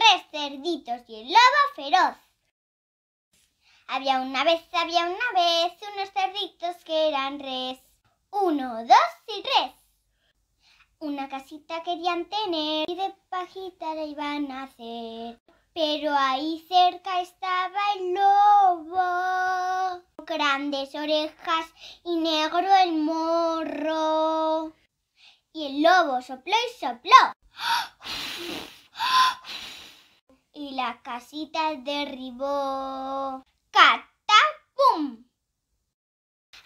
tres cerditos y el lobo feroz. Había una vez, había una vez unos cerditos que eran res. Uno, dos y tres. Una casita querían tener y de pajita la iban a hacer. Pero ahí cerca estaba el lobo. Grandes orejas y negro el morro. Y el lobo sopló y sopló. ¡Ah! y la casita derribó. ¡Catapum!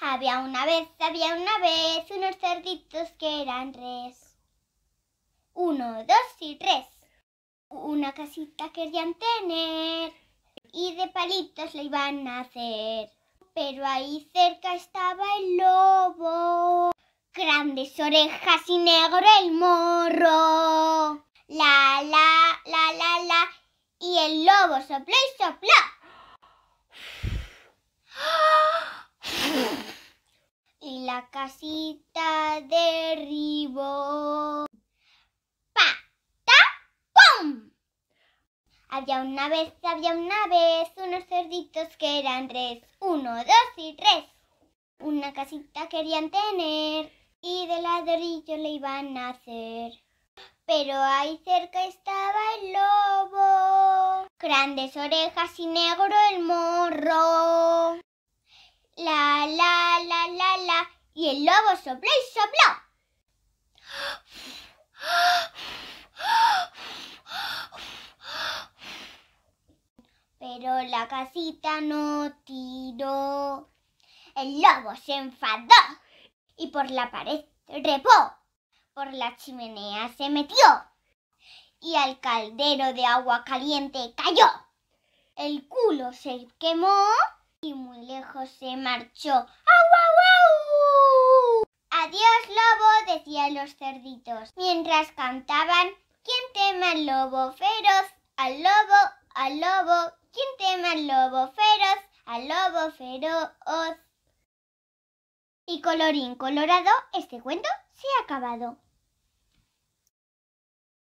Había una vez, había una vez unos cerditos que eran tres. Uno, dos y tres. Una casita querían tener y de palitos la iban a hacer. Pero ahí cerca estaba el lobo, grandes orejas y negro el morro. La la y el lobo sopló y sopló. Y la casita derribó. Había una vez, había una vez unos cerditos que eran tres, uno, dos y tres. Una casita querían tener y de ladrillo le iban a hacer pero ahí cerca estaba el lobo. Grandes orejas y negro el morro. La, la, la, la, la. Y el lobo sopló y sopló. Pero la casita no tiró. El lobo se enfadó y por la pared repó por la chimenea se metió y al caldero de agua caliente cayó. El culo se quemó y muy lejos se marchó. ¡Au, au, au! Adiós lobo, decían los cerditos, mientras cantaban ¿Quién teme al lobo feroz? Al lobo, al lobo, ¿quién teme al lobo feroz? Al lobo feroz. Y colorín colorado, este cuento se ha acabado.